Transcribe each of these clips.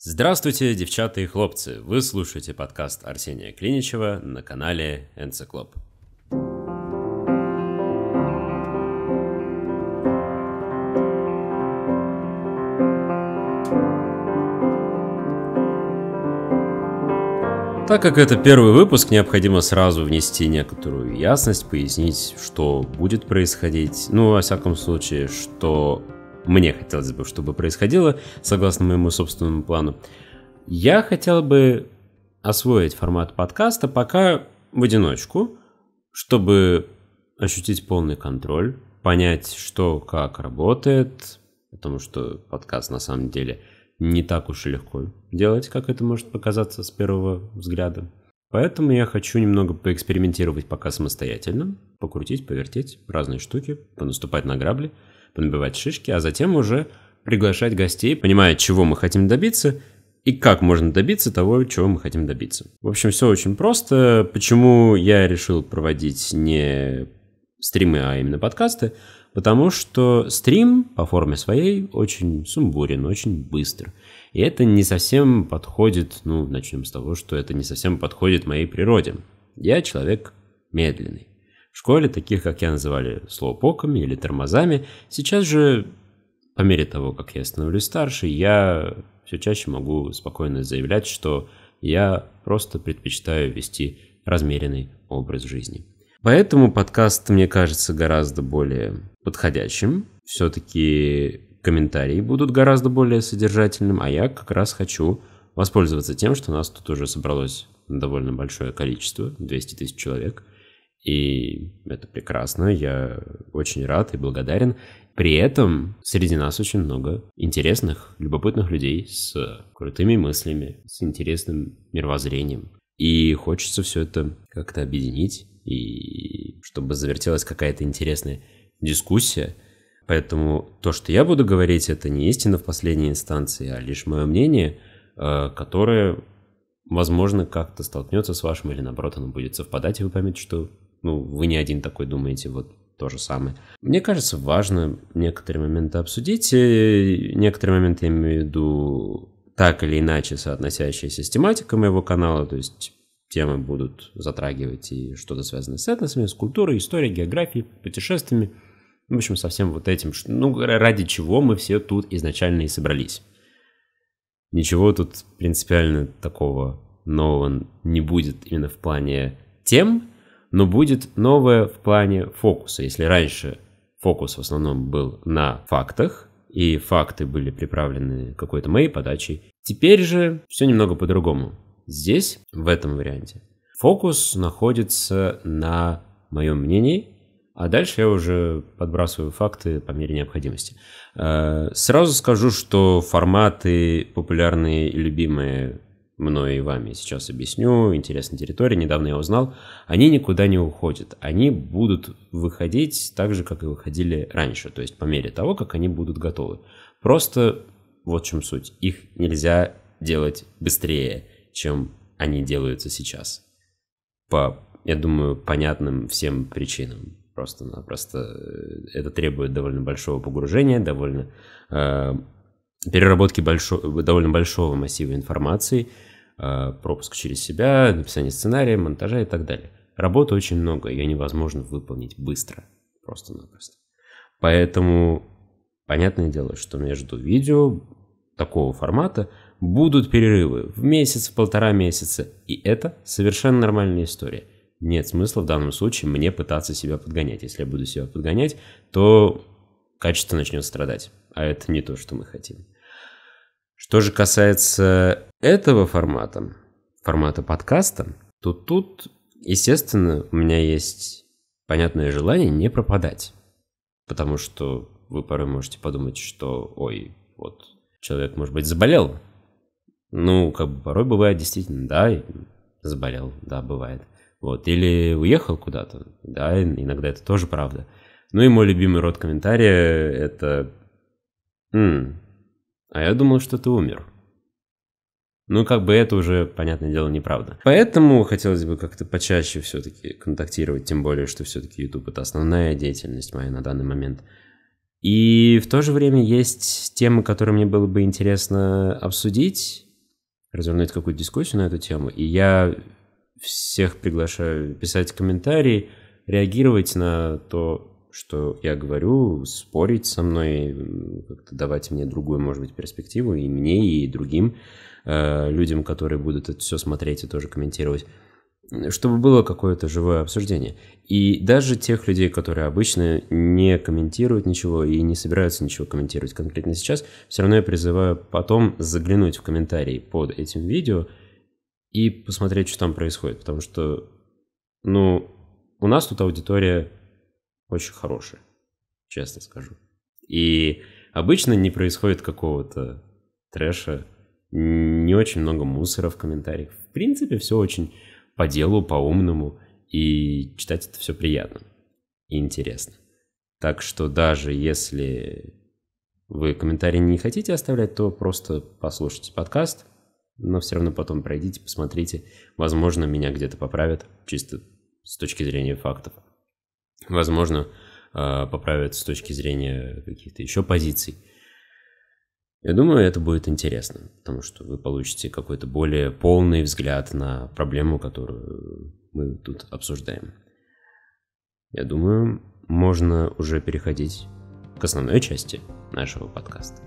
Здравствуйте, девчата и хлопцы! Вы слушаете подкаст Арсения Клиничева на канале Энциклоп. Так как это первый выпуск, необходимо сразу внести некоторую ясность, пояснить, что будет происходить, ну, во всяком случае, что мне хотелось бы, чтобы происходило, согласно моему собственному плану, я хотел бы освоить формат подкаста пока в одиночку, чтобы ощутить полный контроль, понять, что как работает, потому что подкаст на самом деле не так уж и легко делать, как это может показаться с первого взгляда. Поэтому я хочу немного поэкспериментировать пока самостоятельно, покрутить, повертеть разные штуки, понаступать на грабли – подбивать шишки, а затем уже приглашать гостей, понимая, чего мы хотим добиться и как можно добиться того, чего мы хотим добиться. В общем, все очень просто. Почему я решил проводить не стримы, а именно подкасты? Потому что стрим по форме своей очень сумбурен, очень быстро. И это не совсем подходит, ну, начнем с того, что это не совсем подходит моей природе. Я человек медленный. В школе таких, как я, называли слоупоками или тормозами. Сейчас же, по мере того, как я становлюсь старше, я все чаще могу спокойно заявлять, что я просто предпочитаю вести размеренный образ жизни. Поэтому подкаст мне кажется гораздо более подходящим. Все-таки комментарии будут гораздо более содержательным, а я как раз хочу воспользоваться тем, что у нас тут уже собралось довольно большое количество, 200 тысяч человек, и это прекрасно, я очень рад и благодарен. При этом среди нас очень много интересных, любопытных людей с крутыми мыслями, с интересным мировоззрением. И хочется все это как-то объединить, и чтобы завертелась какая-то интересная дискуссия. Поэтому то, что я буду говорить, это не истина в последней инстанции, а лишь мое мнение, э, которое, возможно, как-то столкнется с вашим, или наоборот, оно будет совпадать, и вы поймете, что ну, вы не один такой думаете, вот то же самое. Мне кажется, важно некоторые моменты обсудить. некоторые моменты я имею в виду так или иначе соотносящиеся с тематикой моего канала, то есть темы будут затрагивать и что-то связанное с этносами, с культурой, историей, географией, путешествиями. В общем, со всем вот этим, ну, ради чего мы все тут изначально и собрались. Ничего тут принципиально такого нового не будет именно в плане тем, но будет новое в плане фокуса. Если раньше фокус в основном был на фактах, и факты были приправлены какой-то моей подачей, теперь же все немного по-другому. Здесь, в этом варианте, фокус находится на моем мнении, а дальше я уже подбрасываю факты по мере необходимости. Э, сразу скажу, что форматы популярные и любимые мной и вами сейчас объясню, интересная территория, недавно я узнал, они никуда не уходят. Они будут выходить так же, как и выходили раньше, то есть по мере того, как они будут готовы. Просто вот в чем суть. Их нельзя делать быстрее, чем они делаются сейчас. По, я думаю, понятным всем причинам. Просто-напросто э, это требует довольно большого погружения, довольно э, переработки большого довольно большого массива информации – Э, пропуск через себя, написание сценария, монтажа и так далее. Работы очень много, ее невозможно выполнить быстро, просто-напросто. Поэтому понятное дело, что между видео такого формата будут перерывы в месяц, в полтора месяца, и это совершенно нормальная история. Нет смысла в данном случае мне пытаться себя подгонять. Если я буду себя подгонять, то качество начнет страдать, а это не то, что мы хотим. Что же касается этого формата, формата подкаста, то тут, естественно, у меня есть понятное желание не пропадать. Потому что вы порой можете подумать, что, ой, вот человек, может быть, заболел. Ну, как бы порой бывает действительно, да, заболел, да, бывает. Вот, или уехал куда-то, да, иногда это тоже правда. Ну и мой любимый род комментария это... М, а я думал, что ты умер. Ну, как бы это уже, понятное дело, неправда. Поэтому хотелось бы как-то почаще все-таки контактировать, тем более, что все-таки YouTube это основная деятельность моя на данный момент. И в то же время есть темы, которые мне было бы интересно обсудить, развернуть какую-то дискуссию на эту тему. И я всех приглашаю писать комментарии, реагировать на то, что я говорю, спорить со мной, как-то давать мне другую, может быть, перспективу, и мне, и другим э, людям, которые будут это все смотреть и тоже комментировать, чтобы было какое-то живое обсуждение. И даже тех людей, которые обычно не комментируют ничего и не собираются ничего комментировать конкретно сейчас, все равно я призываю потом заглянуть в комментарии под этим видео и посмотреть, что там происходит, потому что, ну, у нас тут аудитория очень хороший, честно скажу. И обычно не происходит какого-то трэша, не очень много мусора в комментариях. В принципе, все очень по делу, по-умному, и читать это все приятно и интересно. Так что даже если вы комментарии не хотите оставлять, то просто послушайте подкаст, но все равно потом пройдите, посмотрите. Возможно, меня где-то поправят, чисто с точки зрения фактов возможно, а, поправят с точки зрения каких-то еще позиций. Я думаю, это будет интересно, потому что вы получите какой-то более полный взгляд на проблему, которую мы тут обсуждаем. Я думаю, можно уже переходить к основной части нашего подкаста.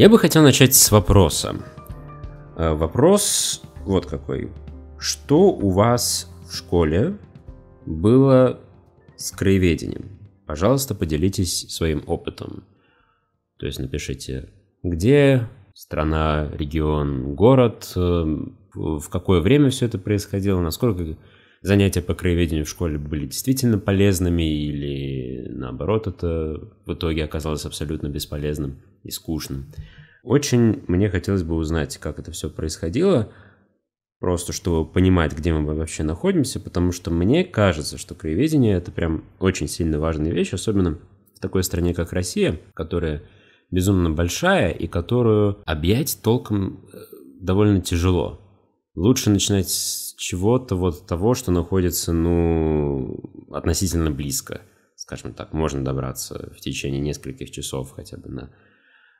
Я бы хотел начать с вопроса. Э, вопрос вот какой. Что у вас в школе было с краеведением? Пожалуйста, поделитесь своим опытом. То есть напишите, где страна, регион, город, э, в какое время все это происходило, насколько занятия по краеведению в школе были действительно полезными или наоборот это в итоге оказалось абсолютно бесполезным и скучным. Очень мне хотелось бы узнать, как это все происходило, просто чтобы понимать, где мы вообще находимся, потому что мне кажется, что краеведение это прям очень сильно важная вещь, особенно в такой стране, как Россия, которая безумно большая и которую объять толком э, довольно тяжело. Лучше начинать с чего-то вот того, что находится, ну, относительно близко. Скажем так, можно добраться в течение нескольких часов хотя бы на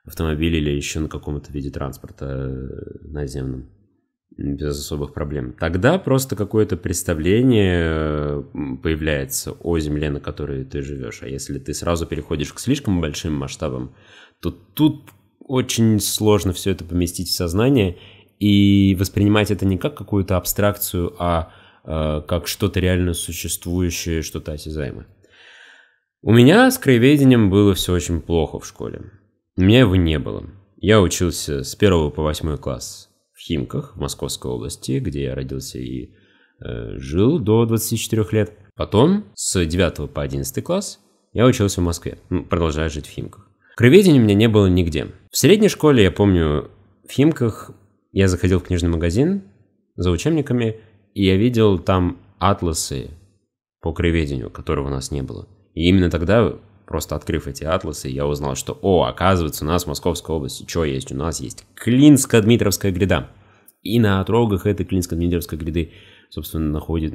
автомобиле или еще на каком-то виде транспорта э, наземном без особых проблем. Тогда просто какое-то представление э, появляется о земле, на которой ты живешь. А если ты сразу переходишь к слишком большим масштабам, то тут очень сложно все это поместить в сознание, и воспринимать это не как какую-то абстракцию, а э, как что-то реально существующее, что-то осязаемое. У меня с краеведением было все очень плохо в школе. У меня его не было. Я учился с 1 по 8 класс в Химках, в Московской области, где я родился и э, жил до 24 лет. Потом с 9 по 11 класс я учился в Москве, ну, продолжая жить в Химках. Краеведения у меня не было нигде. В средней школе, я помню, в Химках я заходил в книжный магазин за учебниками, и я видел там атласы по краеведению, которого у нас не было. И именно тогда, просто открыв эти атласы, я узнал, что, о, оказывается, у нас в Московской области что есть? У нас есть Клинско-Дмитровская гряда. И на отрогах этой Клинско-Дмитровской гряды собственно, находит,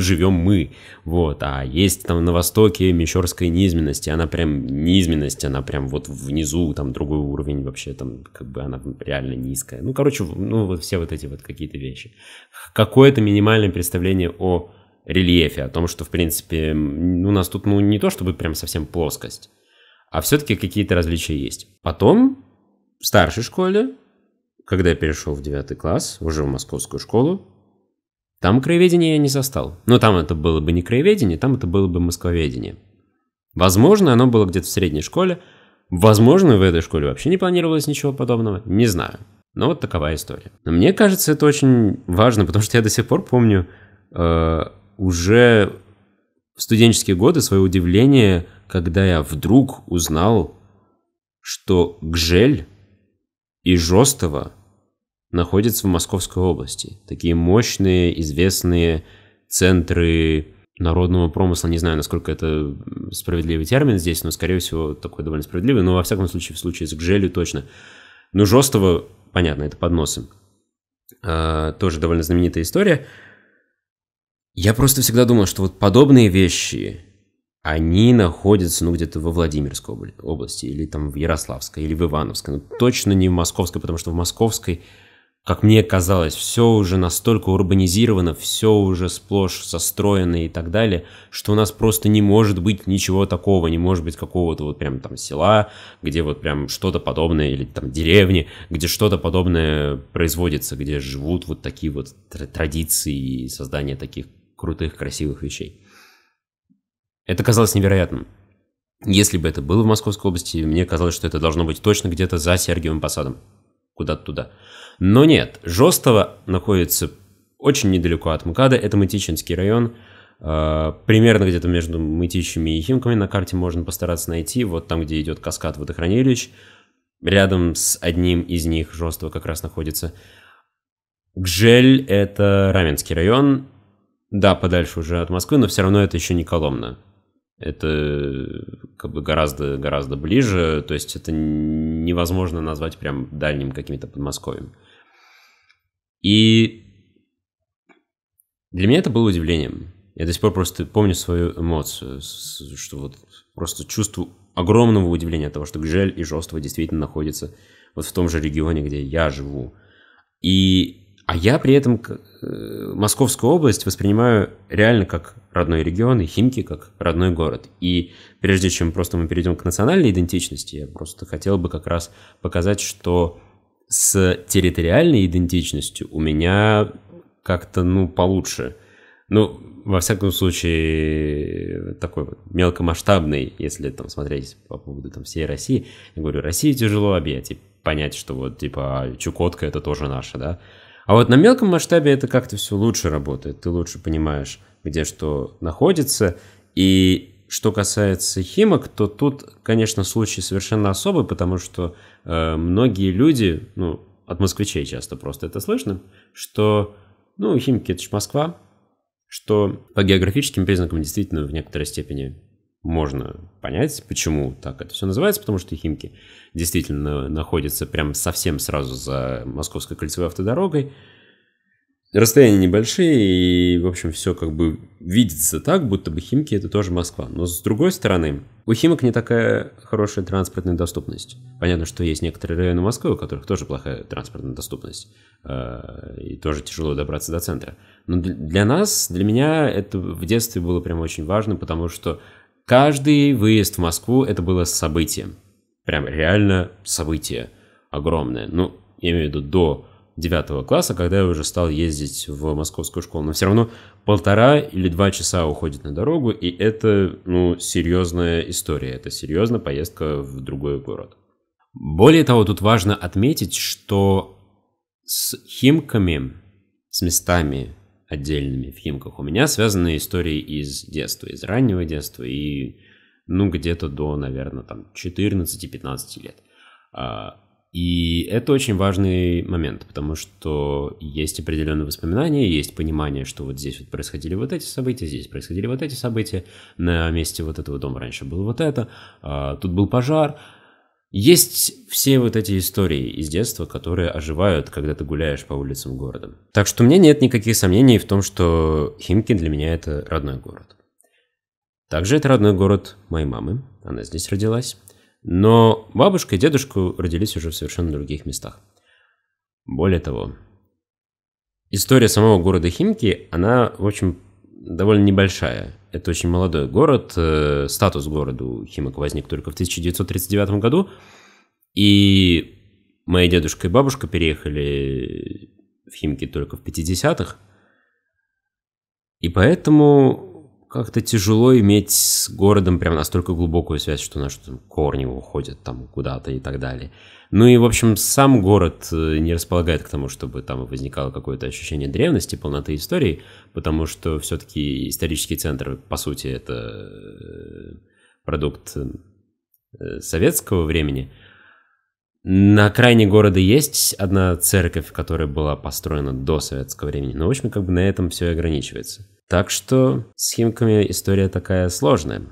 живем мы, вот, а есть там на востоке Мещерская низменность, и она прям низменность, она прям вот внизу, там другой уровень вообще, там как бы она реально низкая, ну, короче, ну, вот все вот эти вот какие-то вещи. Какое-то минимальное представление о рельефе, о том, что, в принципе, ну, у нас тут, ну, не то чтобы прям совсем плоскость, а все-таки какие-то различия есть. Потом, в старшей школе, когда я перешел в девятый класс, уже в московскую школу, там краеведение я не застал. Но там это было бы не краеведение, там это было бы московедение. Возможно, оно было где-то в средней школе. Возможно, в этой школе вообще не планировалось ничего подобного. Не знаю. Но вот такова история. Но мне кажется, это очень важно, потому что я до сих пор помню э, уже в студенческие годы свое удивление, когда я вдруг узнал, что Гжель и Жостова – находятся в Московской области. Такие мощные, известные центры народного промысла, не знаю, насколько это справедливый термин здесь, но, скорее всего, такой довольно справедливый, но, во всяком случае, в случае с Гжелью точно. Ну, Жостова, понятно, это подносы. А, тоже довольно знаменитая история. Я просто всегда думал, что вот подобные вещи, они находятся, ну, где-то во Владимирской области, или там в Ярославской, или в Ивановской, ну, точно не в Московской, потому что в Московской как мне казалось, все уже настолько урбанизировано, все уже сплошь застроено и так далее, что у нас просто не может быть ничего такого, не может быть какого-то вот прям там села, где вот прям что-то подобное, или там деревни, где что-то подобное производится, где живут вот такие вот традиции и создание таких крутых, красивых вещей. Это казалось невероятным. Если бы это было в Московской области, мне казалось, что это должно быть точно где-то за Сергиевым Посадом куда-то туда. Но нет, Жостово находится очень недалеко от МКАДа, это Мытичинский район, а, примерно где-то между Мытищами и Химками на карте можно постараться найти, вот там, где идет каскад водохранилищ, рядом с одним из них Жостово как раз находится. Гжель — это Раменский район, да, подальше уже от Москвы, но все равно это еще не Коломна. Это э, как бы гораздо-гораздо ближе, то есть это невозможно назвать прям дальним каким-то Подмосковьем. И для меня это было удивлением. Я до сих пор просто помню свою эмоцию, что вот просто чувство огромного удивления от того, что Гжель и Жостово действительно находятся вот в том же регионе, где я живу. И а я при этом э, Московскую область воспринимаю реально как родной регион и Химки как родной город. И прежде чем просто мы перейдем к национальной идентичности, я просто хотел бы как раз показать, что с территориальной идентичностью у меня как-то, ну, получше. Ну, во всяком случае, такой вот мелкомасштабный, если там смотреть по поводу там всей России. Я говорю, России тяжело объять и понять, что вот, типа, а Чукотка это тоже наша, да. А вот на мелком масштабе это как-то все лучше работает. Ты лучше понимаешь, где что находится. И что касается химок, то тут, конечно, случай совершенно особый, потому что э, многие люди, ну, от москвичей часто просто это слышно, что, ну, Химки это ж Москва, что по географическим признакам действительно в некоторой степени можно понять, почему так это все называется, потому что Химки действительно находится прям совсем сразу за Московской кольцевой автодорогой. Расстояния небольшие, и, в общем, все как бы видится так, будто бы Химки — это тоже Москва. Но, с другой стороны, у Химок не такая хорошая транспортная доступность. Понятно, что есть некоторые районы Москвы, у которых тоже плохая транспортная доступность, э, и тоже тяжело добраться до центра. Но для нас, для меня это в детстве было прям очень важно, потому что Каждый выезд в Москву это было событие. Прям реально событие огромное. Ну, я имею в виду до 9 класса, когда я уже стал ездить в московскую школу. Но все равно полтора или два часа уходит на дорогу, и это, ну, серьезная история. Это серьезная поездка в другой город. Более того, тут важно отметить, что с Химками, с местами, отдельными в Химках. У меня связаны истории из детства, из раннего детства и, ну, где-то до, наверное, там 14-15 лет. А, и это очень важный момент, потому что есть определенные воспоминания, есть понимание, что вот здесь вот происходили вот эти события, здесь происходили вот эти события, на месте вот этого дома раньше было вот это, а, тут был пожар, есть все вот эти истории из детства, которые оживают, когда ты гуляешь по улицам города. Так что у меня нет никаких сомнений в том, что Химки для меня это родной город. Также это родной город моей мамы, она здесь родилась. Но бабушка и дедушка родились уже в совершенно других местах. Более того, история самого города Химки, она, в общем, довольно небольшая. Это очень молодой город. Э, статус города у Химок возник только в 1939 году. И мои дедушка и бабушка переехали в Химки только в 50-х. И поэтому как-то тяжело иметь с городом прям настолько глубокую связь, что наши там, корни уходят там куда-то и так далее. Ну и, в общем, сам город э, не располагает к тому, чтобы там возникало какое-то ощущение древности, полноты истории, потому что все-таки исторический центр, по сути, это э, продукт э, советского времени. На окраине города есть одна церковь, которая была построена до советского времени, но, в общем, как бы на этом все и ограничивается. Так что с химками история такая сложная.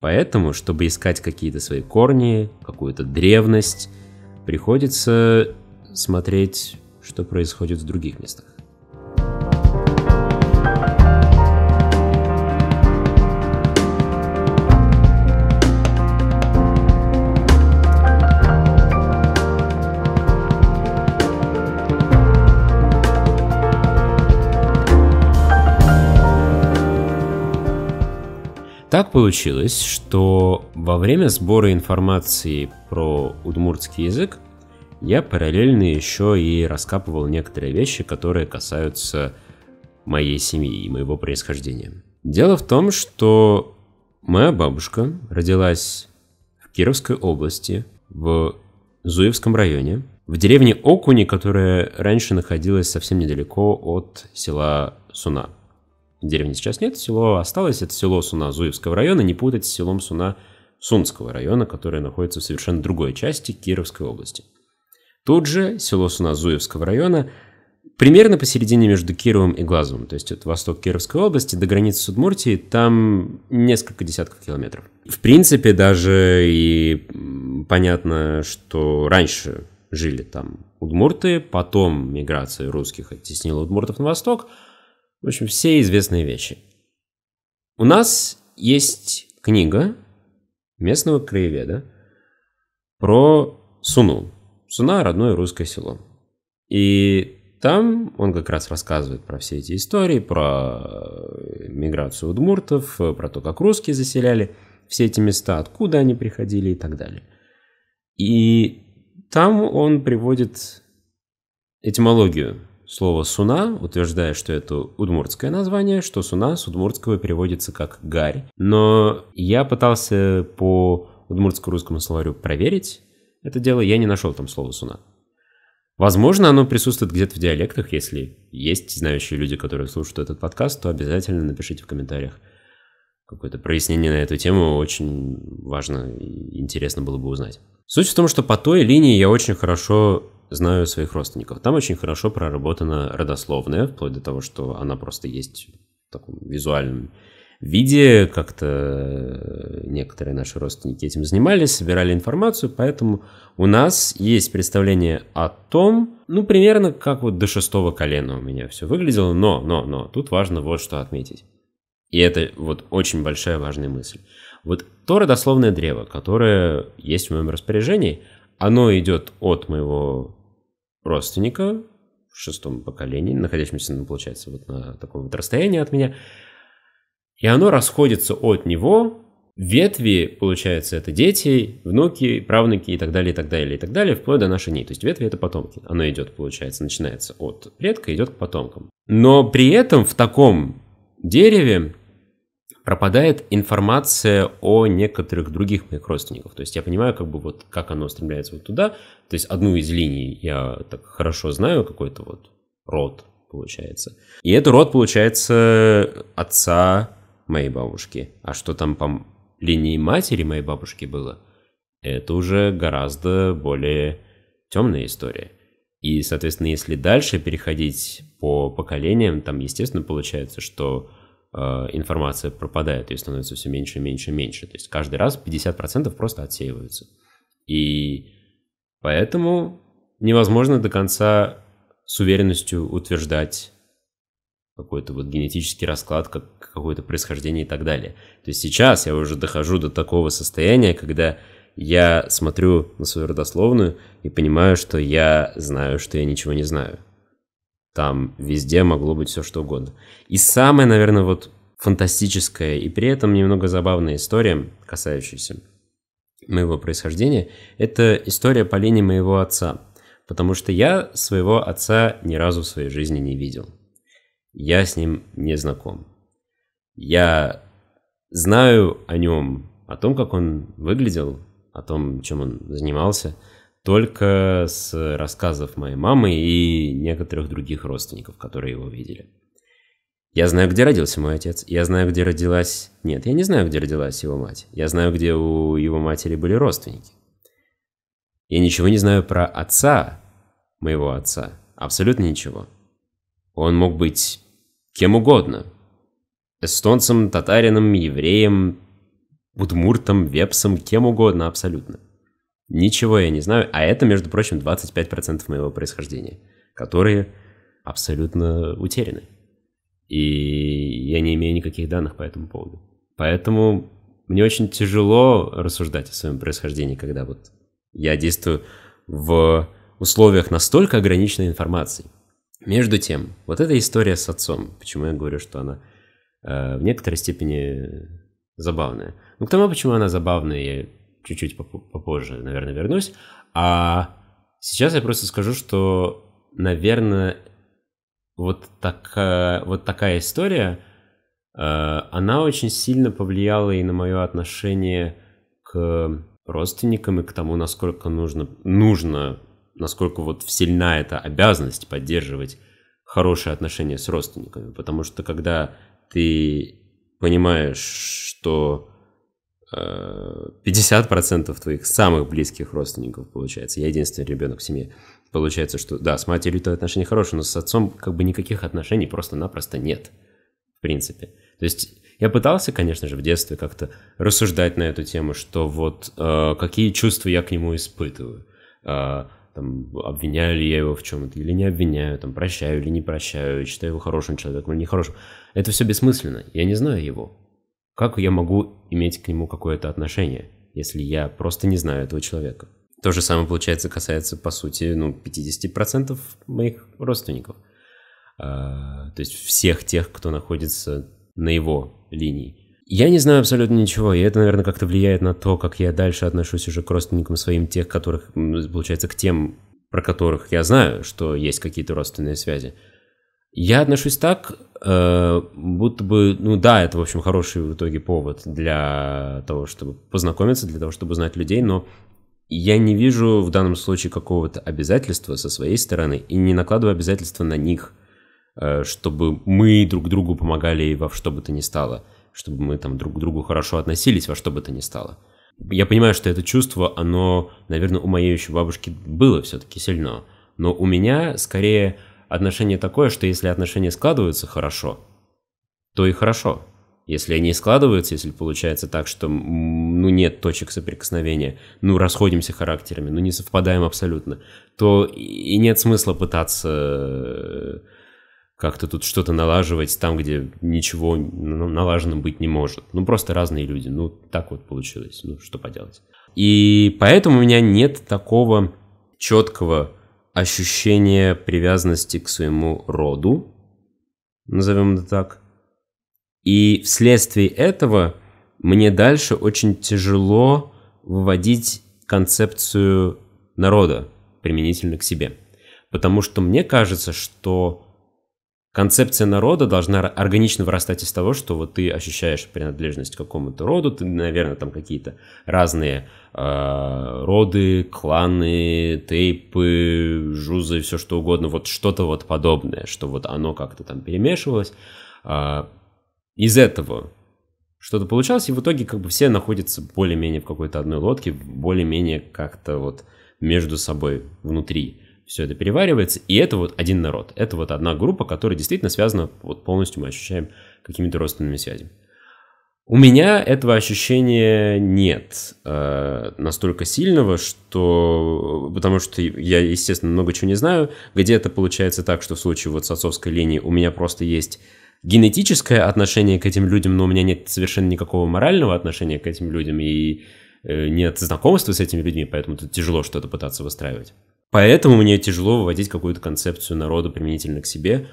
Поэтому, чтобы искать какие-то свои корни, какую-то древность, приходится смотреть, что происходит в других местах. так получилось, что во время сбора информации про удмуртский язык я параллельно еще и раскапывал некоторые вещи, которые касаются моей семьи и моего происхождения. Дело в том, что моя бабушка родилась в Кировской области, в Зуевском районе, в деревне Окуни, которая раньше находилась совсем недалеко от села Суна. Деревни сейчас нет, село осталось, это село Суна Зуевского района, не путать с селом Суна Сунского района, которое находится в совершенно другой части Кировской области. Тут же село Суна Зуевского района примерно посередине между Кировом и Глазовым, то есть от восток Кировской области, до границы с Удмуртией, там несколько десятков километров. В принципе, даже и понятно, что раньше жили там удмурты, потом миграция русских оттеснила удмуртов на восток – в общем, все известные вещи. У нас есть книга местного краеведа про Суну. Суна – родное русское село. И там он как раз рассказывает про все эти истории, про э, миграцию удмуртов, про то, как русские заселяли все эти места, откуда они приходили и так далее. И там он приводит этимологию слово «суна», утверждая, что это удмуртское название, что «суна» с удмуртского переводится как «гарь». Но я пытался по удмуртско-русскому словарю проверить это дело, я не нашел там слово «суна». Возможно, оно присутствует где-то в диалектах. Если есть знающие люди, которые слушают этот подкаст, то обязательно напишите в комментариях какое-то прояснение на эту тему. Очень важно и интересно было бы узнать. Суть в том, что по той линии я очень хорошо знаю своих родственников. Там очень хорошо проработана родословная, вплоть до того, что она просто есть в таком визуальном виде. Как-то э, некоторые наши родственники этим занимались, собирали информацию, поэтому у нас есть представление о том, ну, примерно как вот до шестого колена у меня все выглядело, но, но, но, тут важно вот что отметить. И это вот очень большая важная мысль. Вот то родословное древо, которое есть в моем распоряжении – оно идет от моего родственника в шестом поколении, находящемся, ну, получается, вот на таком вот расстоянии от меня. И оно расходится от него. Ветви, получается, это дети, внуки, правнуки и так далее, и так далее, и так далее, вплоть до наших дней. То есть ветви — это потомки. Оно идет, получается, начинается от предка, идет к потомкам. Но при этом в таком дереве пропадает информация о некоторых других моих родственников. То есть я понимаю, как бы вот как оно стремляется вот туда. То есть одну из линий я так хорошо знаю, какой-то вот род получается. И это род получается отца моей бабушки. А что там по линии матери моей бабушки было, это уже гораздо более темная история. И, соответственно, если дальше переходить по поколениям, там, естественно, получается, что Э, информация пропадает, ее становится все меньше, меньше, меньше. То есть каждый раз 50% просто отсеиваются. И поэтому невозможно до конца с уверенностью утверждать какой-то вот генетический расклад, как какое-то происхождение и так далее. То есть сейчас я уже дохожу до такого состояния, когда я смотрю на свою родословную и понимаю, что я знаю, что я ничего не знаю там везде могло быть все что угодно. И самая, наверное, вот фантастическая и при этом немного забавная история, касающаяся моего происхождения, это история по линии моего отца. Потому что я своего отца ни разу в своей жизни не видел. Я с ним не знаком. Я знаю о нем, о том, как он выглядел, о том, чем он занимался – только с рассказов моей мамы и некоторых других родственников, которые его видели. Я знаю, где родился мой отец, я знаю, где родилась... Нет, я не знаю, где родилась его мать. Я знаю, где у его матери были родственники. Я ничего не знаю про отца, моего отца. Абсолютно ничего. Он мог быть кем угодно. Эстонцем, татарином, евреем, удмуртом, вепсом, кем угодно абсолютно. Ничего я не знаю, а это, между прочим, 25% моего происхождения, которые абсолютно утеряны. И я не имею никаких данных по этому поводу. Поэтому мне очень тяжело рассуждать о своем происхождении, когда вот я действую в условиях настолько ограниченной информации. Между тем, вот эта история с отцом, почему я говорю, что она э, в некоторой степени забавная. Ну, к тому, почему она забавная, я чуть-чуть попозже, наверное, вернусь. А сейчас я просто скажу, что, наверное, вот, так, вот такая история, э, она очень сильно повлияла и на мое отношение к родственникам и к тому, насколько нужно, нужно насколько вот сильна эта обязанность поддерживать хорошие отношения с родственниками. Потому что когда ты понимаешь, что 50% твоих самых близких родственников, получается. Я единственный ребенок в семье. Получается, что да, с матерью то отношения хорошие, но с отцом как бы никаких отношений просто-напросто нет, в принципе. То есть я пытался, конечно же, в детстве как-то рассуждать на эту тему, что вот э, какие чувства я к нему испытываю. Э, там, обвиняю ли я его в чем-то или не обвиняю, там, прощаю или не прощаю, считаю его хорошим человеком или нехорошим. Это все бессмысленно. Я не знаю его. Как я могу иметь к нему какое-то отношение, если я просто не знаю этого человека? То же самое, получается, касается, по сути, ну, 50% моих родственников. А, то есть всех тех, кто находится на его линии. Я не знаю абсолютно ничего, и это, наверное, как-то влияет на то, как я дальше отношусь уже к родственникам своим, тех, которых, получается, к тем, про которых я знаю, что есть какие-то родственные связи. Я отношусь так, э, будто бы, ну да, это, в общем, хороший в итоге повод для того, чтобы познакомиться, для того, чтобы узнать людей, но я не вижу в данном случае какого-то обязательства со своей стороны и не накладываю обязательства на них, э, чтобы мы друг другу помогали во что бы то ни стало, чтобы мы там друг к другу хорошо относились во что бы то ни стало. Я понимаю, что это чувство, оно, наверное, у моей еще бабушки было все-таки сильно, но у меня скорее отношение такое, что если отношения складываются хорошо, то и хорошо. Если они складываются, если получается так, что ну нет точек соприкосновения, ну расходимся характерами, ну не совпадаем абсолютно, то и нет смысла пытаться э, как-то тут что-то налаживать там, где ничего ну, налажено быть не может. Ну, просто разные люди. Ну, так вот получилось. Ну, что поделать. И поэтому у меня нет такого четкого ощущение привязанности к своему роду, назовем это так. И вследствие этого мне дальше очень тяжело выводить концепцию народа применительно к себе. Потому что мне кажется, что концепция народа должна органично вырастать из того, что вот ты ощущаешь принадлежность к какому-то роду, ты, наверное, там какие-то разные а, роды, кланы, тейпы, жузы, все что угодно, вот что-то вот подобное, что вот оно как-то там перемешивалось. А, из этого что-то получалось, и в итоге как бы все находятся более-менее в какой-то одной лодке, более-менее как-то вот между собой внутри все это переваривается, и это вот один народ, это вот одна группа, которая действительно связана, вот полностью мы ощущаем какими-то родственными связями. У меня этого ощущения нет э, настолько сильного, что... Потому что я, естественно, много чего не знаю. Где-то получается так, что в случае вот с отцовской линии у меня просто есть генетическое отношение к этим людям, но у меня нет совершенно никакого морального отношения к этим людям, и э, нет знакомства с этими людьми, поэтому тут тяжело что-то пытаться выстраивать. Поэтому мне тяжело выводить какую-то концепцию народа применительно к себе,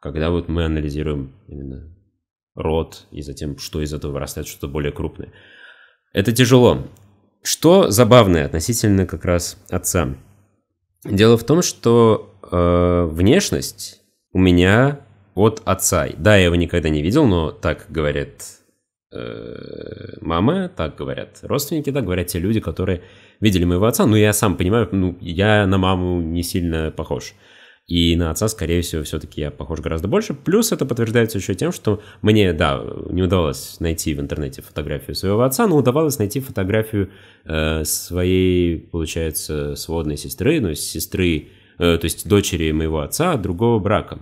когда вот мы анализируем именно род и затем, что из этого вырастает что-то более крупное. Это тяжело. Что забавное относительно как раз отца? Дело в том, что э, внешность у меня от отца. Да, я его никогда не видел, но так говорят э, мамы, так говорят родственники, так говорят те люди, которые видели моего отца, но я сам понимаю, ну, я на маму не сильно похож. И на отца, скорее всего, все-таки я похож гораздо больше. Плюс это подтверждается еще тем, что мне, да, не удалось найти в интернете фотографию своего отца, но удавалось найти фотографию э, своей, получается, сводной сестры, ну, сестры, э, то есть дочери моего отца другого брака.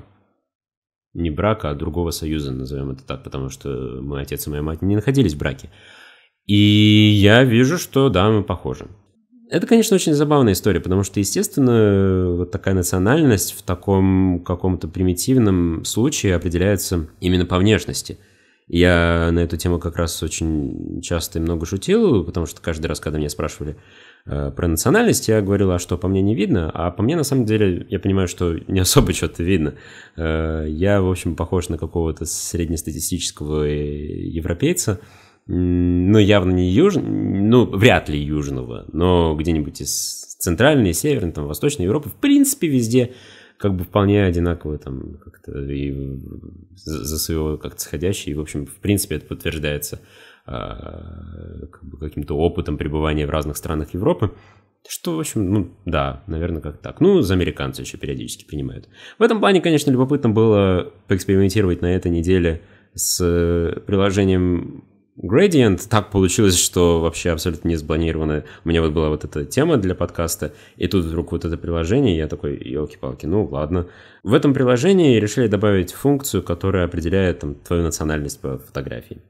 Не брака, а другого союза, назовем это так, потому что мой отец и моя мать не находились в браке. И я вижу, что да, мы похожи. Это, конечно, очень забавная история, потому что, естественно, вот такая национальность в таком каком-то примитивном случае определяется именно по внешности. Я на эту тему как раз очень часто и много шутил, потому что каждый раз, когда меня спрашивали э, про национальность, я говорил, а что, по мне не видно? А по мне, на самом деле, я понимаю, что не особо что-то видно. Э, я, в общем, похож на какого-то среднестатистического э, европейца, ну, явно не южного, ну, вряд ли южного, но где-нибудь из центральной, северной, там, восточной Европы, в принципе, везде как бы вполне одинаково там как-то и за своего как-то сходящие. И, в общем, в принципе, это подтверждается а, как бы каким-то опытом пребывания в разных странах Европы. Что, в общем, ну да, наверное, как так. Ну, за американцы еще периодически принимают. В этом плане, конечно, любопытно было поэкспериментировать на этой неделе с приложением Gradient. Так получилось, что вообще абсолютно не спланировано. У меня вот была вот эта тема для подкаста, и тут вдруг вот это приложение, я такой, елки-палки, ну ладно. В этом приложении решили добавить функцию, которая определяет там, твою национальность по фотографии.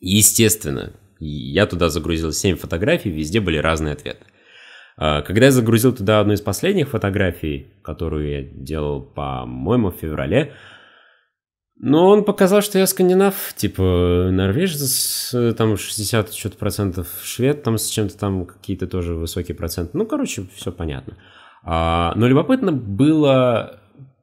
Естественно, я туда загрузил 7 фотографий, везде были разные ответы. А, когда я загрузил туда одну из последних фотографий, которую я делал, по-моему, в феврале, но он показал, что я скандинав, типа норвежец, э, там 60 что-то процентов, швед там с чем-то там какие-то тоже высокие проценты. Ну, короче, все понятно. А, но любопытно было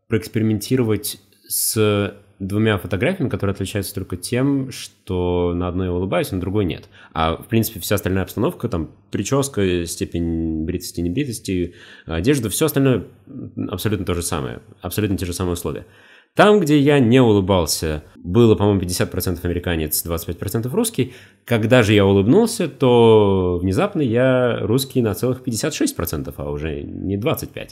проэкспериментировать с двумя фотографиями, которые отличаются только тем, что на одной я улыбаюсь, а на другой нет. А, в принципе, вся остальная обстановка, там, прическа, степень бритости, небритости, одежда, все остальное абсолютно то же самое, абсолютно те же самые условия. Там, где я не улыбался, было, по-моему, 50% американец, 25% русский. Когда же я улыбнулся, то внезапно я русский на целых 56%, а уже не 25%.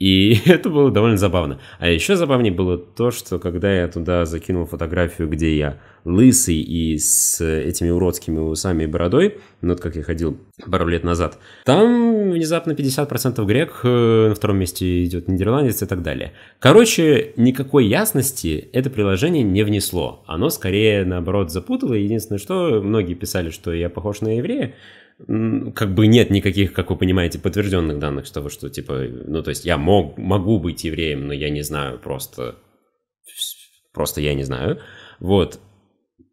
И это было довольно забавно. А еще забавнее было то, что когда я туда закинул фотографию, где я лысый и с этими уродскими усами и бородой, ну вот как я ходил пару лет назад, там внезапно 50% грек, э, на втором месте идет нидерландец и так далее. Короче, никакой ясности это приложение не внесло. Оно скорее, наоборот, запутало. Единственное, что многие писали, что я похож на еврея, как бы нет никаких, как вы понимаете, подтвержденных данных с того, что типа, ну то есть я мог, могу быть евреем, но я не знаю просто, просто я не знаю. Вот,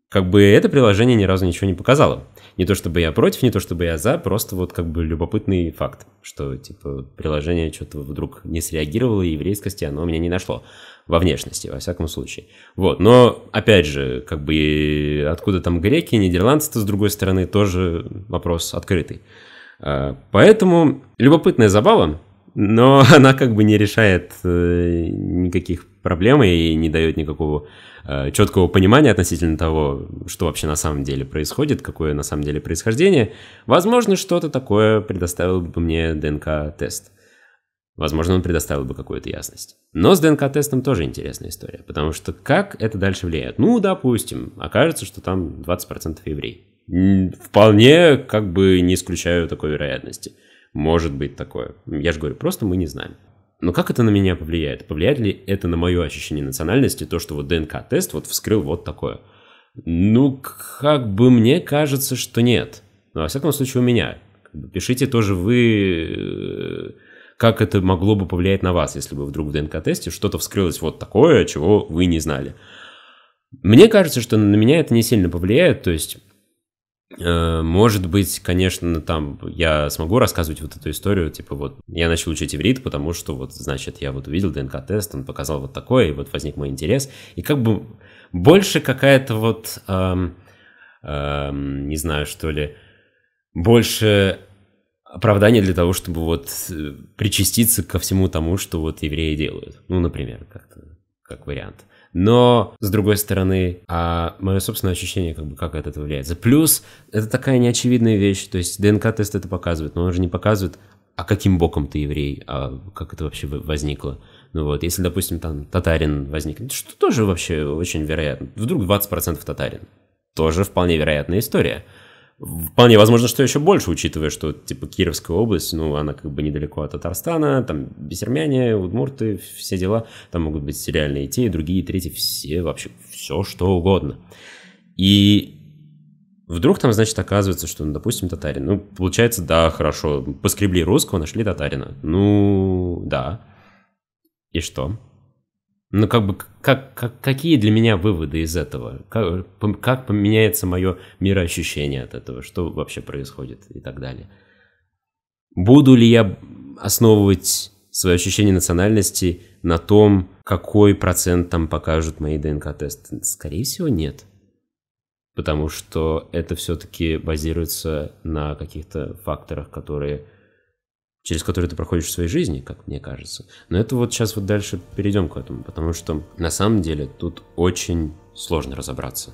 как бы это приложение ни разу ничего не показало. Не то чтобы я против, не то чтобы я за, просто вот как бы любопытный факт, что типа приложение что-то вдруг не среагировало, и еврейскости оно меня не нашло. Во внешности, во всяком случае. Вот, но опять же, как бы откуда там греки, нидерландцы-то с другой стороны, тоже вопрос открытый. А, поэтому любопытная забава, но она как бы не решает э, никаких проблем и не дает никакого э, четкого понимания относительно того, что вообще на самом деле происходит, какое на самом деле происхождение. Возможно, что-то такое предоставил бы мне ДНК-тест. Возможно, он предоставил бы какую-то ясность. Но с ДНК-тестом тоже интересная история, потому что как это дальше влияет? Ну, допустим, окажется, что там 20% еврей. Вполне как бы не исключаю такой вероятности. Может быть такое. Я же говорю, просто мы не знаем. Но как это на меня повлияет? Повлияет ли это на мое ощущение национальности, то, что вот ДНК-тест вот вскрыл вот такое? Ну, как бы мне кажется, что нет. Но, во всяком случае, у меня. Пишите тоже вы, э, как это могло бы повлиять на вас, если бы вдруг в ДНК-тесте что-то вскрылось вот такое, чего вы не знали. Мне кажется, что на меня это не сильно повлияет, то есть Э, может быть, конечно, там я смогу рассказывать вот эту историю, типа вот я начал учить иврит, потому что вот, значит, я вот увидел ДНК-тест, он показал вот такое, и вот возник мой интерес. И как бы больше какая-то вот, эм, эм, не знаю, что ли, больше оправдание для того, чтобы вот э, причаститься ко всему тому, что вот евреи делают. Ну, например, как-то, как вариант. Э, но, с другой стороны, а мое собственное ощущение, как бы, как это влияется. Плюс, это такая неочевидная вещь, то есть ДНК-тест это показывает, но он же не показывает, а каким боком ты еврей, а как это вообще возникло. Ну вот, если, допустим, там татарин возникнет, что тоже вообще очень вероятно. Вдруг 20% татарин. Тоже вполне вероятная история. Вполне возможно, что еще больше, учитывая, что, типа, Кировская область, ну, она как бы недалеко от Татарстана, там, бисермяне, удмурты, все дела. Там могут быть сериальные и те, и другие, и третьи, все вообще, все что угодно. И вдруг там, значит, оказывается, что, ну, допустим, татарин. Ну, получается, да, хорошо, поскребли русского, нашли татарина. Ну, да. И что? Ну, как бы, как, как, какие для меня выводы из этого? Как, как поменяется мое мироощущение от этого? Что вообще происходит и так далее? Буду ли я основывать свое ощущение национальности на том, какой процент там покажут мои ДНК-тесты? Скорее всего, нет. Потому что это все-таки базируется на каких-то факторах, которые через которые ты проходишь в своей жизни, как мне кажется. Но это вот сейчас вот дальше перейдем к этому, потому что на самом деле тут очень сложно разобраться.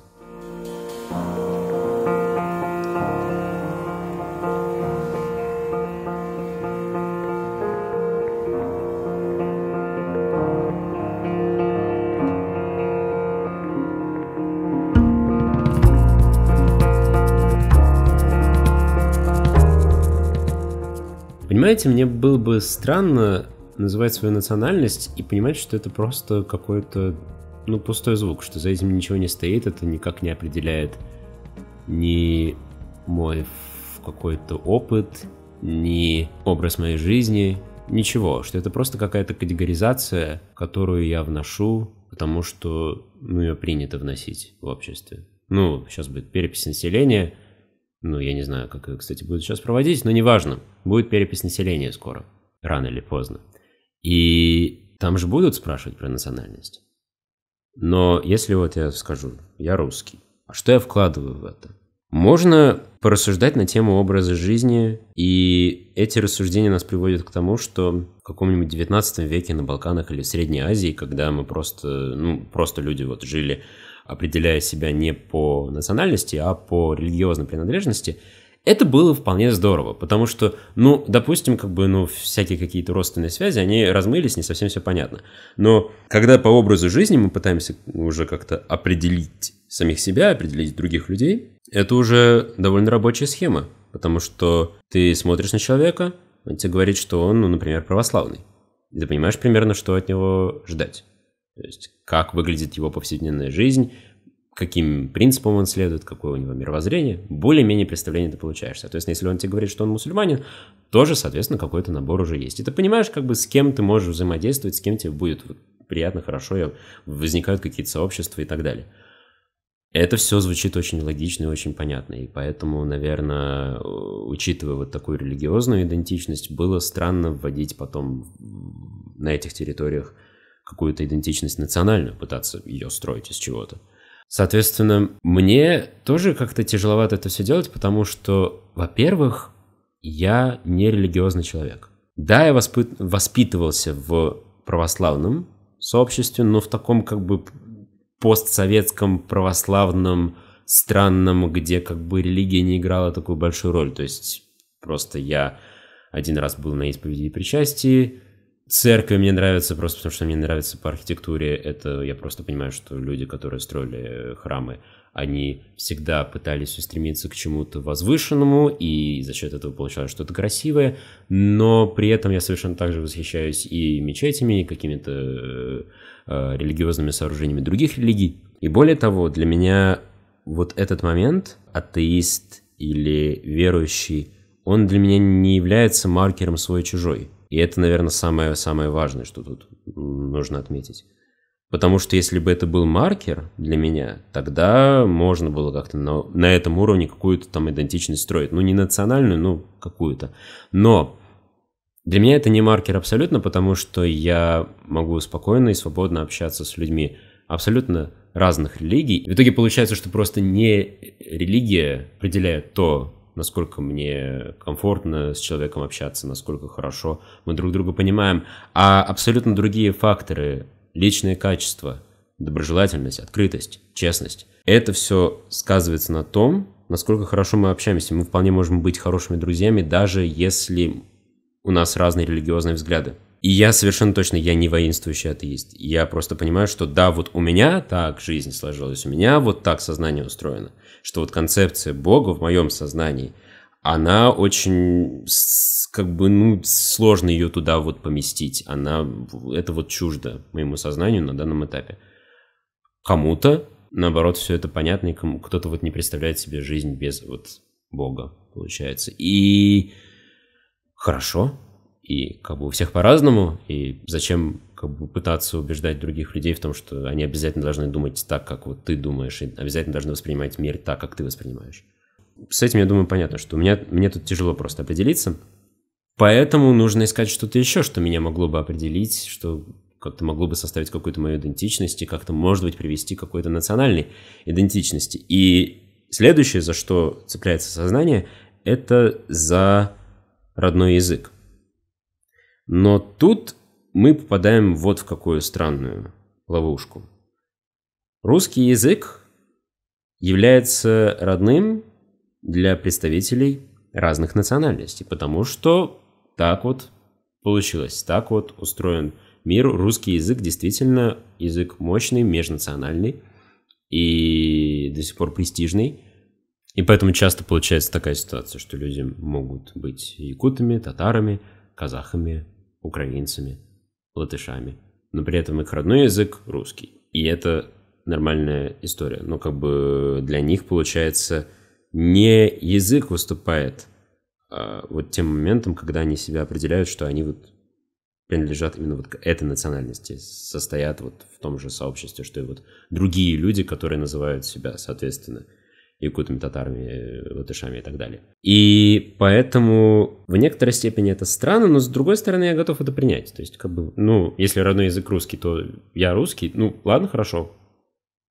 Понимаете, мне было бы странно называть свою национальность и понимать, что это просто какой-то, ну, пустой звук, что за этим ничего не стоит, это никак не определяет ни мой какой-то опыт, ни образ моей жизни, ничего, что это просто какая-то категоризация, которую я вношу, потому что, ну, ее принято вносить в обществе. Ну, сейчас будет перепись населения, ну, я не знаю, как ее, кстати, будут сейчас проводить, но неважно. Будет перепись населения скоро, рано или поздно. И там же будут спрашивать про национальность. Но если вот я скажу, я русский, а что я вкладываю в это? Можно порассуждать на тему образа жизни, и эти рассуждения нас приводят к тому, что в каком-нибудь 19 веке на Балканах или в Средней Азии, когда мы просто, ну, просто люди вот жили определяя себя не по национальности, а по религиозной принадлежности, это было вполне здорово, потому что, ну, допустим, как бы, ну, всякие какие-то родственные связи, они размылись, не совсем все понятно. Но когда по образу жизни мы пытаемся уже как-то определить самих себя, определить других людей, это уже довольно рабочая схема, потому что ты смотришь на человека, он тебе говорит, что он, ну, например, православный. И ты понимаешь примерно, что от него ждать. То есть как выглядит его повседневная жизнь, каким принципам он следует, какое у него мировоззрение, более-менее представление ты получаешь. Соответственно, если он тебе говорит, что он мусульманин, тоже, соответственно, какой-то набор уже есть. И ты понимаешь, как бы с кем ты можешь взаимодействовать, с кем тебе будет приятно, хорошо, возникают какие-то сообщества и так далее. Это все звучит очень логично и очень понятно, и поэтому, наверное, учитывая вот такую религиозную идентичность, было странно вводить потом на этих территориях какую-то идентичность национальную, пытаться ее строить из чего-то. Соответственно, мне тоже как-то тяжеловато это все делать, потому что, во-первых, я не религиозный человек. Да, я воспит... воспитывался в православном сообществе, но в таком как бы постсоветском православном странном, где как бы религия не играла такую большую роль. То есть просто я один раз был на исповеди и причастии, Церковь мне нравится просто потому, что мне нравится по архитектуре. Это я просто понимаю, что люди, которые строили храмы, они всегда пытались устремиться к чему-то возвышенному, и за счет этого получалось что-то красивое. Но при этом я совершенно также восхищаюсь и мечетями, и какими-то э, э, религиозными сооружениями других религий. И более того, для меня вот этот момент, атеист или верующий, он для меня не является маркером свой-чужой. И это, наверное, самое, самое важное, что тут нужно отметить. Потому что если бы это был маркер для меня, тогда можно было как-то на, на этом уровне какую-то там идентичность строить. Ну, не национальную, ну, какую-то. Но для меня это не маркер абсолютно, потому что я могу спокойно и свободно общаться с людьми абсолютно разных религий. В итоге получается, что просто не религия определяет то, насколько мне комфортно с человеком общаться, насколько хорошо мы друг друга понимаем, а абсолютно другие факторы, личные качества, доброжелательность, открытость, честность. Это все сказывается на том, насколько хорошо мы общаемся. Мы вполне можем быть хорошими друзьями, даже если у нас разные религиозные взгляды. И я совершенно точно, я не воинствующий атеист. Я просто понимаю, что да, вот у меня так жизнь сложилась, у меня вот так сознание устроено, что вот концепция Бога в моем сознании, она очень, как бы, ну, сложно ее туда вот поместить. Она, это вот чуждо моему сознанию на данном этапе. Кому-то, наоборот, все это понятно, и кому, кто-то вот не представляет себе жизнь без вот Бога, получается. И хорошо, и как бы у всех по-разному, и зачем как бы пытаться убеждать других людей в том, что они обязательно должны думать так, как вот ты думаешь, и обязательно должны воспринимать мир так, как ты воспринимаешь. С этим, я думаю, понятно, что у меня, мне тут тяжело просто определиться. Поэтому нужно искать что-то еще, что меня могло бы определить, что как-то могло бы составить какую-то мою идентичность и как-то, может быть, привести к какой-то национальной идентичности. И следующее, за что цепляется сознание, это за родной язык. Но тут мы попадаем вот в какую странную ловушку. Русский язык является родным для представителей разных национальностей, потому что так вот получилось, так вот устроен мир. Русский язык действительно язык мощный, межнациональный и до сих пор престижный. И поэтому часто получается такая ситуация, что люди могут быть якутами, татарами, казахами, украинцами, латышами. Но при этом их родной язык русский. И это нормальная история. Но ну, как бы для них, получается, не язык выступает а вот тем моментом, когда они себя определяют, что они вот принадлежат именно вот к этой национальности, состоят вот в том же сообществе, что и вот другие люди, которые называют себя, соответственно, якутами, татарами, э, латышами и так далее. И поэтому в некоторой степени это странно, но с другой стороны я готов это принять. То есть, как бы, ну, если родной язык русский, то я русский, ну, ладно, хорошо.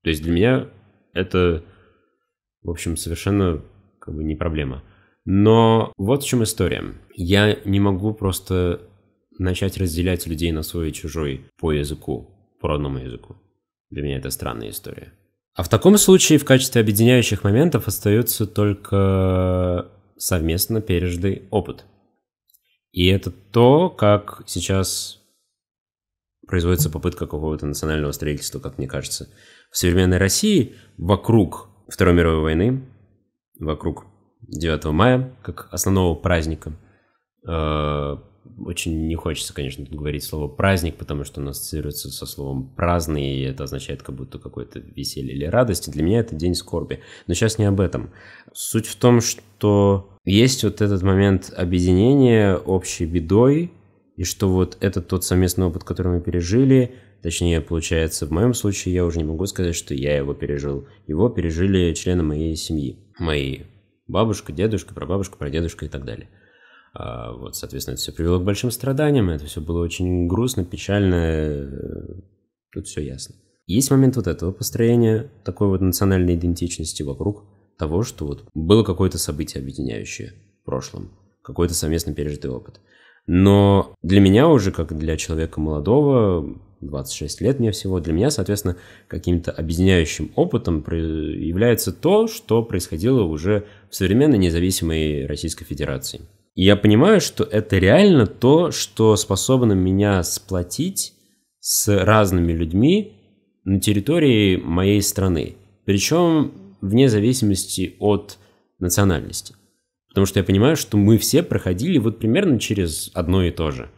То есть для меня это, в общем, совершенно как бы не проблема. Но вот в чем история. Я не могу просто начать разделять людей на свой и чужой по языку, по родному языку. Для меня это странная история. А в таком случае в качестве объединяющих моментов остается только совместно пережитый опыт. И это то, как сейчас производится попытка какого-то национального строительства, как мне кажется. В современной России вокруг Второй мировой войны, вокруг 9 мая, как основного праздника, э, очень не хочется, конечно, тут говорить слово «праздник», потому что он ассоциируется со словом «праздный», и это означает как будто какой то веселье или радость. И для меня это день скорби. Но сейчас не об этом. Суть в том, что есть вот этот момент объединения общей бедой, и что вот этот тот совместный опыт, который мы пережили, точнее, получается, в моем случае я уже не могу сказать, что я его пережил. Его пережили члены моей семьи. Мои бабушка, дедушка, прабабушка, прадедушка и так далее – а, вот, соответственно, это все привело к большим страданиям, это все было очень грустно, печально, э, тут все ясно. Есть момент вот этого построения, такой вот национальной идентичности вокруг того, что вот было какое-то событие объединяющее в прошлом, какой-то совместно пережитый опыт. Но для меня уже, как для человека молодого, 26 лет мне всего, для меня, соответственно, каким-то объединяющим опытом является то, что происходило уже в современной независимой Российской Федерации. И я понимаю, что это реально то, что способно меня сплотить с разными людьми на территории моей страны. Причем вне зависимости от национальности. Потому что я понимаю, что мы все проходили вот примерно через одно и то же.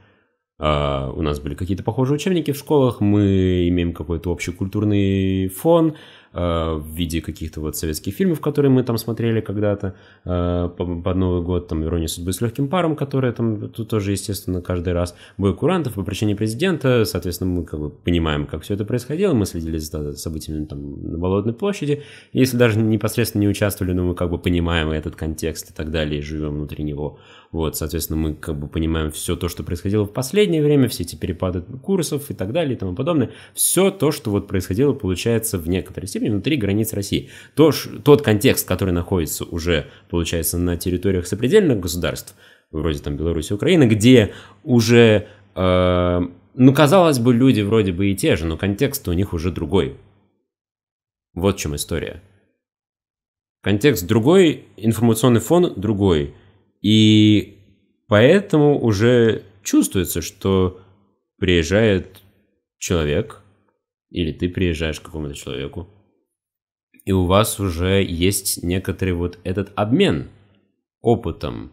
А, у нас были какие-то похожие учебники в школах, мы имеем какой-то общий культурный фон, Э, в виде каких-то вот советских фильмов, которые мы там смотрели когда-то э, под Новый год, там «Ирония судьбы с легким паром», которая там тут тоже, естественно, каждый раз «Бой курантов» по причине президента, соответственно, мы как бы понимаем, как все это происходило, мы следили за событиями там на Болотной площади, если даже непосредственно не участвовали, но мы как бы понимаем этот контекст и так далее, и живем внутри него. Вот, соответственно, мы как бы понимаем все то, что происходило в последнее время, все эти перепады курсов и так далее и тому подобное. Все то, что вот происходило, получается, в некоторой степени внутри границ России. То, тот контекст, который находится уже, получается, на территориях сопредельных государств, вроде там Беларуси, Украины, где уже, э, ну, казалось бы, люди вроде бы и те же, но контекст у них уже другой. Вот в чем история. Контекст другой, информационный фон другой – и поэтому уже чувствуется, что приезжает человек, или ты приезжаешь к какому-то человеку, и у вас уже есть некоторый вот этот обмен опытом,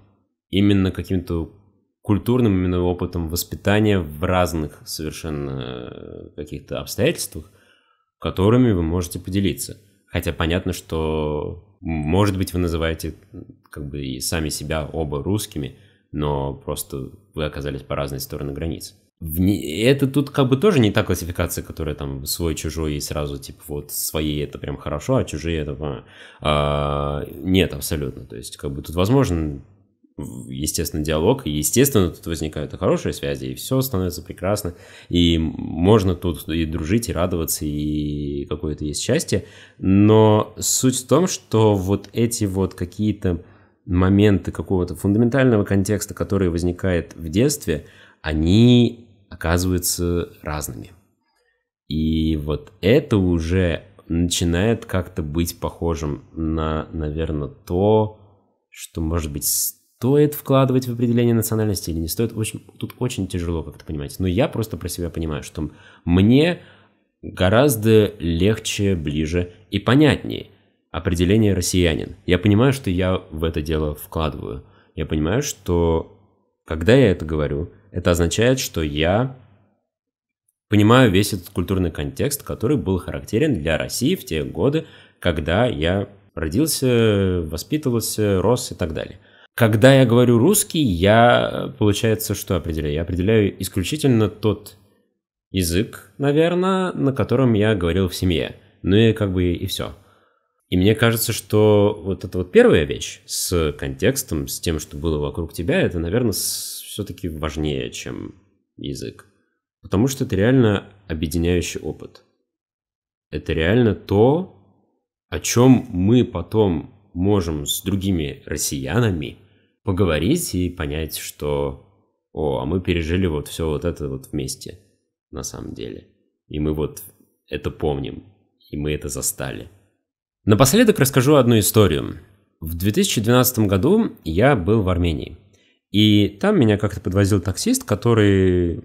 именно каким-то культурным именно опытом воспитания в разных совершенно э, каких-то обстоятельствах, которыми вы можете поделиться. Хотя понятно, что может быть, вы называете как бы и сами себя оба русскими, но просто вы оказались по разные стороны границ. Это тут как бы тоже не та классификация, которая там свой-чужой и сразу типа вот свои это прям хорошо, а чужие это... А, нет, абсолютно. То есть как бы тут возможно естественно, диалог, и, естественно, тут возникают и хорошие связи, и все становится прекрасно, и можно тут и дружить, и радоваться, и какое-то есть счастье, но суть в том, что вот эти вот какие-то моменты какого-то фундаментального контекста, который возникает в детстве, они оказываются разными. И вот это уже начинает как-то быть похожим на, наверное, то, что, может быть, стоит вкладывать в определение национальности или не стоит, очень, тут очень тяжело как-то понимать. Но я просто про себя понимаю, что мне гораздо легче, ближе и понятнее определение «россиянин». Я понимаю, что я в это дело вкладываю. Я понимаю, что когда я это говорю, это означает, что я понимаю весь этот культурный контекст, который был характерен для России в те годы, когда я родился, воспитывался, рос и так далее – когда я говорю русский, я, получается, что определяю? Я определяю исключительно тот язык, наверное, на котором я говорил в семье. Ну и как бы и все. И мне кажется, что вот эта вот первая вещь с контекстом, с тем, что было вокруг тебя, это, наверное, все-таки важнее, чем язык. Потому что это реально объединяющий опыт. Это реально то, о чем мы потом можем с другими россиянами поговорить и понять, что «О, а мы пережили вот все вот это вот вместе, на самом деле». И мы вот это помним, и мы это застали. Напоследок расскажу одну историю. В 2012 году я был в Армении. И там меня как-то подвозил таксист, который,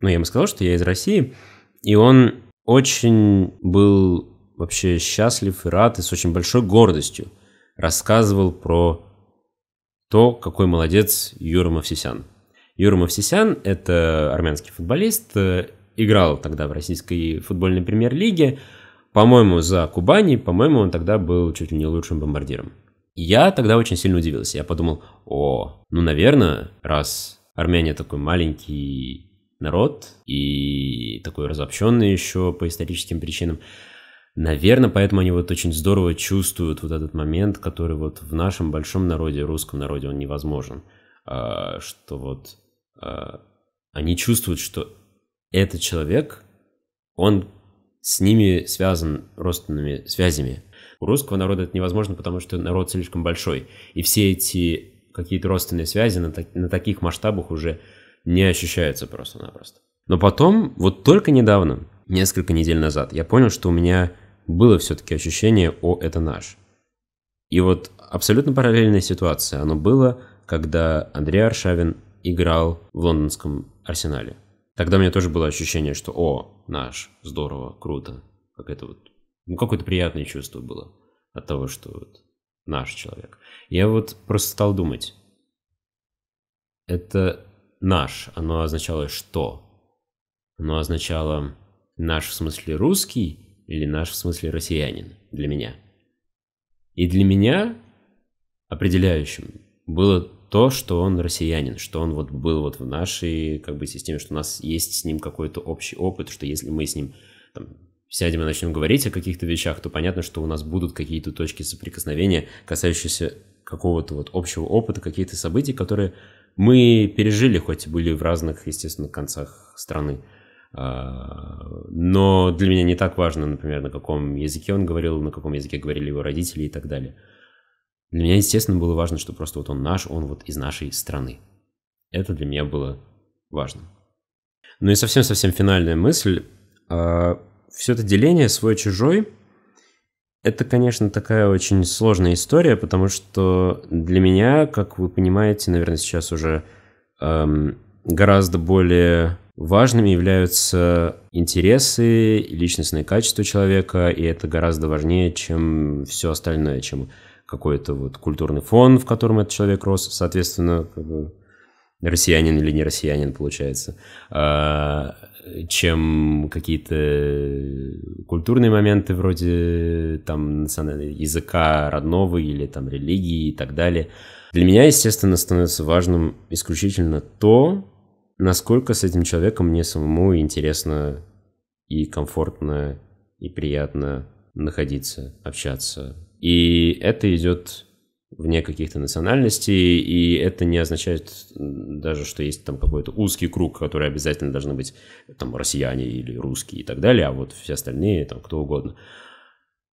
ну, я ему сказал, что я из России, и он очень был вообще счастлив и рад и с очень большой гордостью – рассказывал про то, какой молодец Юра Мовсисян. Юра Мовсисян – это армянский футболист, э, играл тогда в российской футбольной премьер-лиге, по-моему, за Кубани, по-моему, он тогда был чуть ли не лучшим бомбардиром. Я тогда очень сильно удивился, я подумал, о, ну, наверное, раз Армения такой маленький народ и такой разобщенный еще по историческим причинам, Наверное, поэтому они вот очень здорово чувствуют вот этот момент, который вот в нашем большом народе, русском народе, он невозможен. А, что вот а, они чувствуют, что этот человек, он с ними связан родственными связями. У русского народа это невозможно, потому что народ слишком большой. И все эти какие-то родственные связи на, так, на таких масштабах уже не ощущаются просто-напросто. Но потом, вот только недавно, несколько недель назад, я понял, что у меня было все-таки ощущение «О, это наш». И вот абсолютно параллельная ситуация. Оно было, когда Андрей Аршавин играл в лондонском арсенале. Тогда у меня тоже было ощущение, что «О, наш, здорово, круто». Как это вот... Ну, какое-то приятное чувство было от того, что вот наш человек. Я вот просто стал думать. Это наш, оно означало что? Оно означало наш в смысле русский или наш в смысле россиянин, для меня. И для меня определяющим было то, что он россиянин, что он вот был вот в нашей как бы системе, что у нас есть с ним какой-то общий опыт, что если мы с ним там, сядем и начнем говорить о каких-то вещах, то понятно, что у нас будут какие-то точки соприкосновения, касающиеся какого-то вот общего опыта, какие-то события, которые мы пережили, хоть и были в разных, естественно, концах страны. А, но для меня не так важно, например, на каком языке он говорил, на каком языке говорили его родители и так далее. Для меня, естественно, было важно, что просто вот он наш, он вот из нашей страны. Это для меня было важно. Ну и совсем-совсем финальная мысль. А, Все это деление свой-чужой – это, конечно, такая очень сложная история, потому что для меня, как вы понимаете, наверное, сейчас уже эм, гораздо более Важными являются интересы, личностные качества человека, и это гораздо важнее, чем все остальное, чем какой-то вот культурный фон, в котором этот человек рос, соответственно, как бы россиянин или не россиянин, получается, а, чем какие-то культурные моменты вроде там национального языка родного или там религии и так далее. Для меня, естественно, становится важным исключительно то, насколько с этим человеком мне самому интересно и комфортно и приятно находиться, общаться. И это идет вне каких-то национальностей, и это не означает даже, что есть там какой-то узкий круг, который обязательно должны быть там россияне или русские и так далее, а вот все остальные там кто угодно.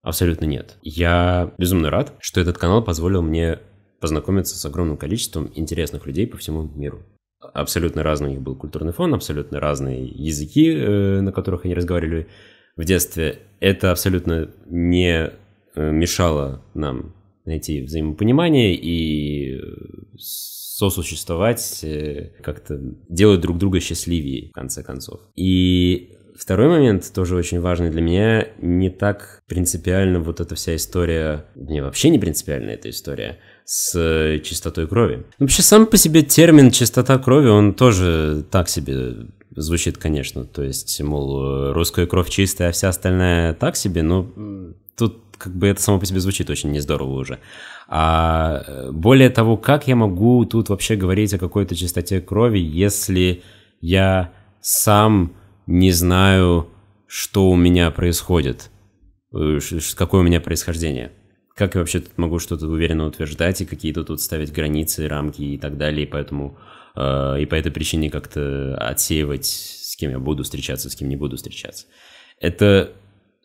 Абсолютно нет. Я безумно рад, что этот канал позволил мне познакомиться с огромным количеством интересных людей по всему миру абсолютно разный у них был культурный фон, абсолютно разные языки, э, на которых они разговаривали в детстве. Это абсолютно не э, мешало нам найти взаимопонимание и э, сосуществовать, как-то делать друг друга счастливее, в конце концов. И Второй момент, тоже очень важный для меня, не так принципиально вот эта вся история, мне вообще не принципиальна эта история – с э, чистотой крови. Ну, вообще сам по себе термин «чистота крови», он тоже так себе звучит, конечно. То есть, мол, э, русская кровь чистая, а вся остальная так себе, но тут как бы это само по себе звучит очень нездорово уже. А э, более того, как я могу тут вообще говорить о какой-то чистоте крови, если я сам не знаю, что у меня происходит, какое у меня происхождение? как я вообще тут могу что-то уверенно утверждать и какие-то тут ставить границы, рамки и так далее, и поэтому э, и по этой причине как-то отсеивать, с кем я буду встречаться, с кем не буду встречаться. Это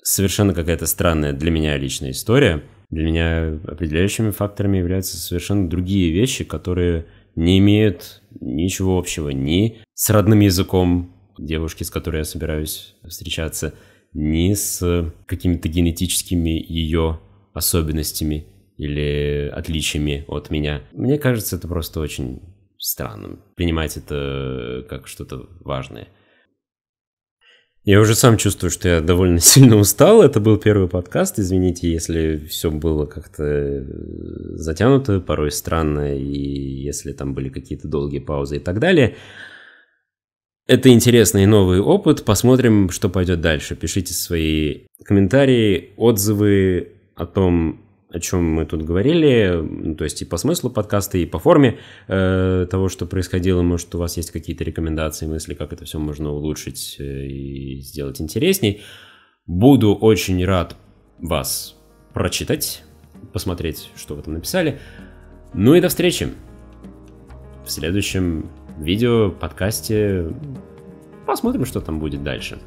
совершенно какая-то странная для меня личная история. Для меня определяющими факторами являются совершенно другие вещи, которые не имеют ничего общего ни с родным языком девушки, с которой я собираюсь встречаться, ни с какими-то генетическими ее особенностями или отличиями от меня. Мне кажется, это просто очень странным. Принимать это э, как что-то важное. Я уже сам чувствую, что я довольно сильно устал. Это был первый подкаст. Извините, если все было как-то э, затянуто, порой странно, и если там были какие-то долгие паузы и так далее. Это интересный новый опыт. Посмотрим, что пойдет дальше. Пишите свои комментарии, отзывы, о том, о чем мы тут говорили, ну, то есть и по смыслу подкаста, и по форме э, того, что происходило, может, у вас есть какие-то рекомендации, мысли, как это все можно улучшить э, и сделать интересней. Буду очень рад вас прочитать, посмотреть, что вы там написали. Ну и до встречи в следующем видео, подкасте. Посмотрим, что там будет дальше.